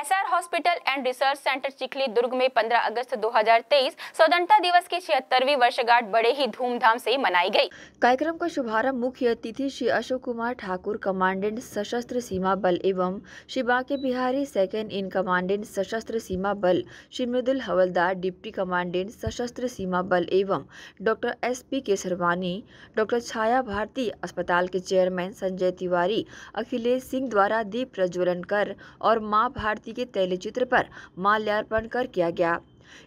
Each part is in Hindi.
SR hospital and research centre Chikhli Durg में 15 अगस्त 2023 स्वतंत्रता दिवस की छिहत्तरवीं वर्षगांठ बड़े ही धूमधाम से मनाई गई कार्यक्रम का शुभारंभ मुख्य अतिथि श्री अशोक कुमार ठाकुर कमांडेंट सशस्त्र सीमा बल एवं Shri Banke Bihari second in commandant Sashastra Seema Bal Shri Mridul Hawaldar deputy commandant Sashastra Seema Bal एवं doctor S P Kesarwani doctor Chhaya Bharati अस्पताल के चेयरमैन संजय तिवारी अखिलेश सिंह द्वारा दीप प्रज्वलन कर और माँ भारती मूर्ति के तैलचित्र पर माल्यार्पण कर किया गया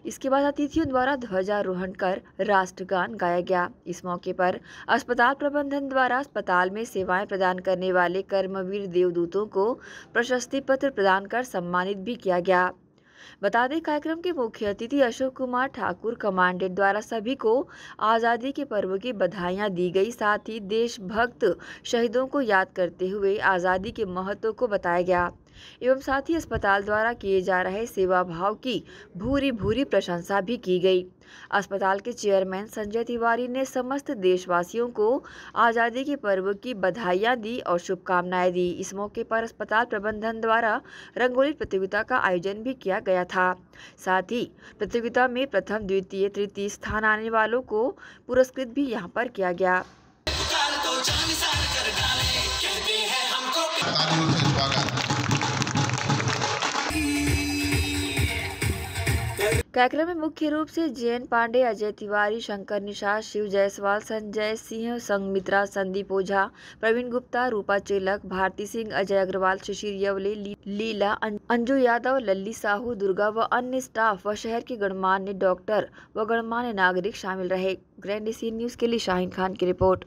इसके बाद अतिथियों द्वारा ध्वजारोहण कर राष्ट्रगान गाया गया इस मौके पर अस्पताल प्रबंधन द्वारा अस्पताल में सेवाएं प्रदान करने वाले कर्मवीर देवदूतों को प्रशस्ति पत्र प्रदान कर सम्मानित भी किया गया बता दें कार्यक्रम के मुख्य अतिथि अशोक कुमार ठाकुर कमांडेंट द्वारा सभी को आज़ादी के पर्व की बधाइयां दी गई साथ ही देशभक्त शहीदों को याद करते हुए आज़ादी के महत्व को बताया गया एवं साथ ही अस्पताल द्वारा किए जा रहे सेवा भाव की भूरी भूरी प्रशंसा भी की गई अस्पताल के चेयरमैन संजय तिवारी ने समस्त देशवासियों को आज़ादी के पर्व की बधाइयाँ दी और शुभकामनाएं दी इस मौके पर अस्पताल प्रबंधन द्वारा रंगोली प्रतियोगिता का आयोजन भी किया गया था साथ ही प्रतियोगिता में प्रथम द्वितीय तृतीय स्थान आने वालों को पुरस्कृत भी यहाँ पर किया गया कार्यक्रम में मुख्य रूप से जयन पांडे अजय तिवारी शंकर निषाद शिव जायसवाल संजय सिंह संग मित्रा संदीप ओझा प्रवीण गुप्ता रूपा चेलक भारती सिंह अजय अग्रवाल शिशिर यवले ली, लीला अं-, अंजू यादव लल्ली साहू दुर्गा व अन्य स्टाफ व शहर के गणमान्य डॉक्टर व गणमान्य नागरिक शामिल रहे ग्रैंड न्यूज के लिए शाहिन खान की रिपोर्ट